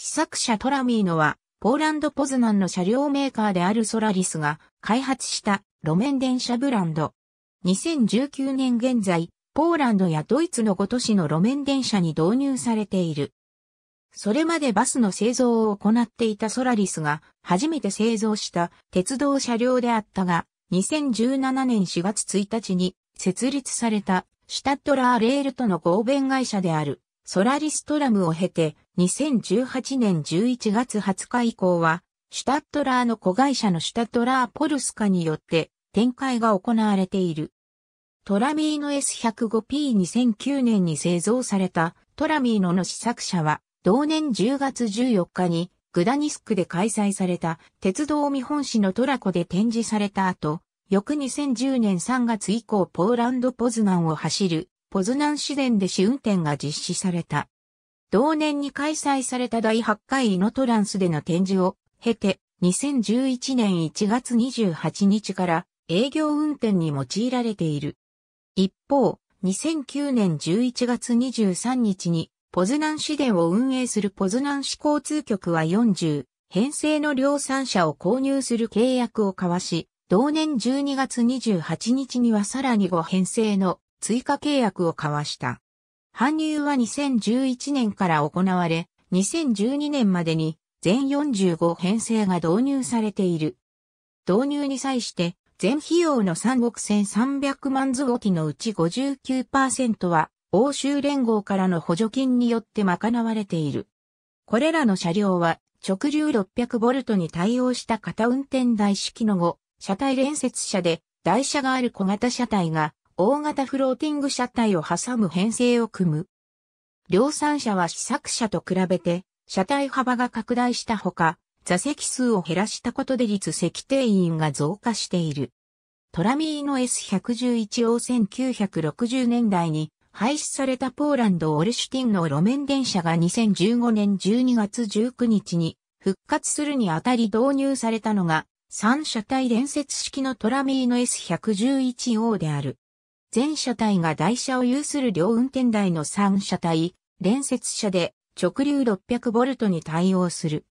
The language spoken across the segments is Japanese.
試作車トラミーノは、ポーランドポズナンの車両メーカーであるソラリスが開発した路面電車ブランド。2019年現在、ポーランドやドイツの5都市の路面電車に導入されている。それまでバスの製造を行っていたソラリスが初めて製造した鉄道車両であったが、2017年4月1日に設立されたシュタッドラーレールとの合弁会社である。ソラリストラムを経て、2018年11月20日以降は、シュタットラーの子会社のシュタットラーポルスカによって展開が行われている。トラミーノ S105P2009 年に製造されたトラミーノの試作車は同年10月14日にグダニスクで開催された鉄道見本市のトラコで展示された後、翌2010年3月以降ポーランドポズナンを走るポズナン市電で試運転が実施された。同年に開催された第8回イノトランスでの展示を経て、2011年1月28日から営業運転に用いられている。一方、2009年11月23日にポズナン市電を運営するポズナン市交通局は40、編成の量産車を購入する契約を交わし、同年12月28日にはさらに5編成の追加契約を交わした。搬入は2011年から行われ、2012年までに全45編成が導入されている。導入に際して、全費用の3億1300万ズゴティのうち59%は、欧州連合からの補助金によって賄われている。これらの車両は、直流6 0 0トに対応した片運転台式の後、車体連接車で、台車がある小型車体が大型フローティング車体を挟む編成を組む。量産車は試作車と比べて、車体幅が拡大したほか、座席数を減らしたことで率石定員が増加している。トラミーの S111 を1960年代に廃止されたポーランド・オルシュティンの路面電車が2015年12月19日に復活するにあたり導入されたのが3車体連接式のトラミーの S111O である。全車体が台車を有する両運転台の3車体、連接車で直流 600V に対応する。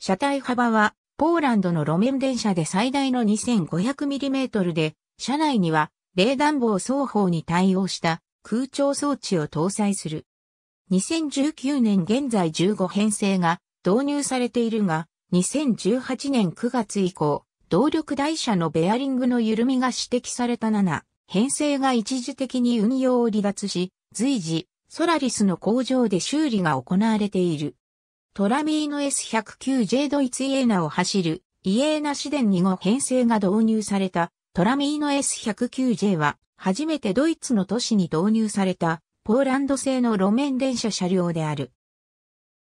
車体幅はポーランドの路面電車で最大の 2500mm で、車内には冷暖房双方に対応した空調装置を搭載する。2019年現在15編成が導入されているが、2018年9月以降、動力台車のベアリングの緩みが指摘された7。編成が一時的に運用を離脱し、随時、ソラリスの工場で修理が行われている。トラミーノ S109J ドイツイエーナを走るイエーナ市電2号編成が導入されたトラミーノ S109J は初めてドイツの都市に導入されたポーランド製の路面電車車両である。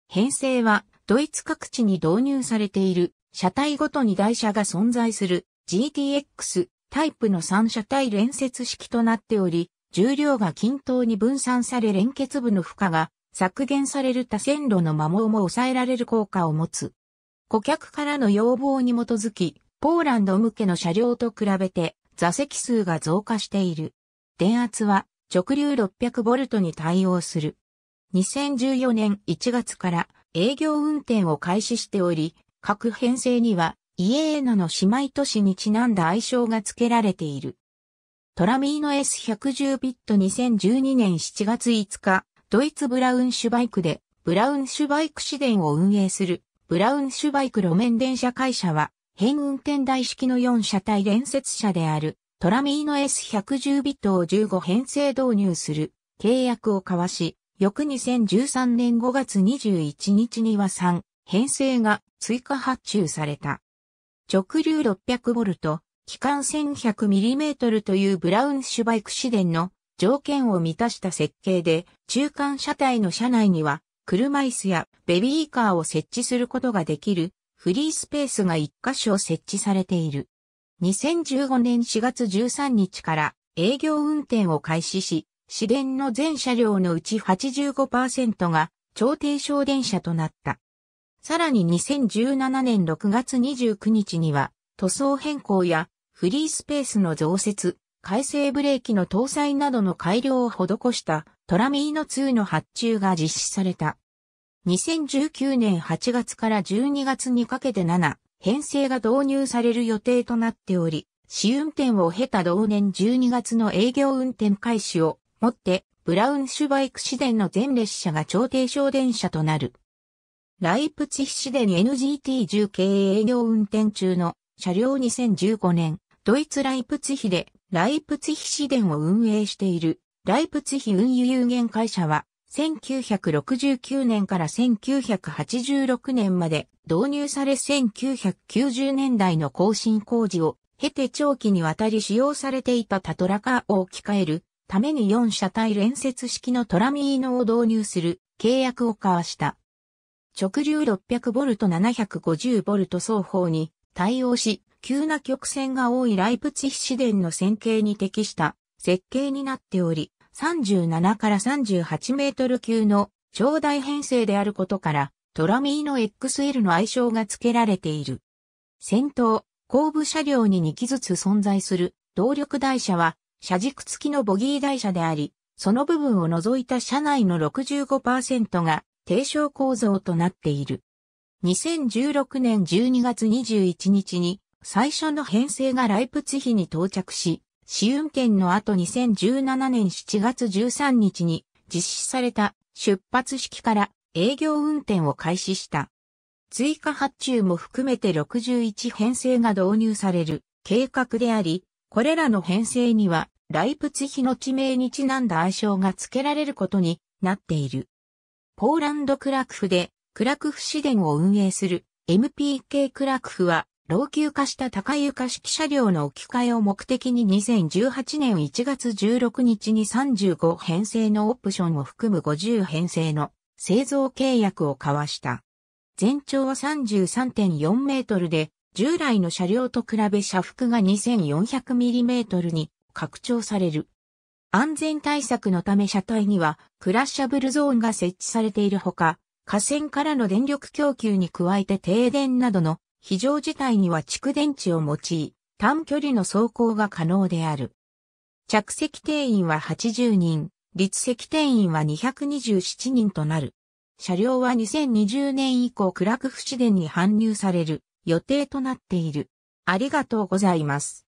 編成はドイツ各地に導入されている車体ごとに台車が存在する GTX タイプの三車体連接式となっており、重量が均等に分散され連結部の負荷が削減される多線路の摩耗も抑えられる効果を持つ。顧客からの要望に基づき、ポーランド向けの車両と比べて座席数が増加している。電圧は直流 600V に対応する。2014年1月から営業運転を開始しており、各編成にはイエーナの姉妹都市にちなんだ愛称が付けられている。トラミーノ S110 ビット2012年7月5日、ドイツブラウンシュバイクで、ブラウンシュバイク市電を運営する、ブラウンシュバイク路面電車会社は、変運転台式の4車体連接車である、トラミーノ S110 ビットを15編成導入する、契約を交わし、翌2013年5月21日には3、編成が追加発注された。直流6 0 0ボルト、機関 1100mm というブラウンシュバイク市電の条件を満たした設計で、中間車体の車内には、車椅子やベビーカーを設置することができるフリースペースが1箇所設置されている。2015年4月13日から営業運転を開始し、市電の全車両のうち85%が超低床電車となった。さらに2017年6月29日には、塗装変更やフリースペースの増設、改正ブレーキの搭載などの改良を施したトラミーノ2の発注が実施された。2019年8月から12月にかけて7、編成が導入される予定となっており、試運転を経た同年12月の営業運転開始をもって、ブラウンシュバイク市電の全列車が超低床電車となる。ライプツィヒ市電 NGT10 系営業運転中の車両2015年、ドイツライプツィヒでライプツィヒ市電を運営しているライプツィヒ運輸有限会社は1969年から1986年まで導入され1990年代の更新工事を経て長期にわたり使用されていたタトラカーを置き換えるために4車体連接式のトラミーノを導入する契約を交わした。直流 600V750V 双方に対応し、急な曲線が多いライプツィヒ市電の線形に適した設計になっており、37から38メートル級の長大編成であることから、トラミーの XL の愛称が付けられている。先頭、後部車両に2機ずつ存在する動力台車は、車軸付きのボギー台車であり、その部分を除いた車内の65%が低床構造となっている。2016年12月21日に最初の編成がライプツヒに到着し、試運転の後2017年7月13日に実施された出発式から営業運転を開始した。追加発注も含めて61編成が導入される計画であり、これらの編成にはライプツヒの地名にちなんだ愛称が付けられることになっている。ポーランドクラクフで、クラクフ市電を運営する MPK クラクフは、老朽化した高床式車両の置き換えを目的に2018年1月16日に35編成のオプションを含む50編成の製造契約を交わした。全長は33.4メートルで、従来の車両と比べ車幅が 2400mm に拡張される。安全対策のため車体にはクラッシャブルゾーンが設置されているほか、河川からの電力供給に加えて停電などの非常事態には蓄電池を用い、短距離の走行が可能である。着席定員は80人、立席定員は227人となる。車両は2020年以降クラクフ市電に搬入される予定となっている。ありがとうございます。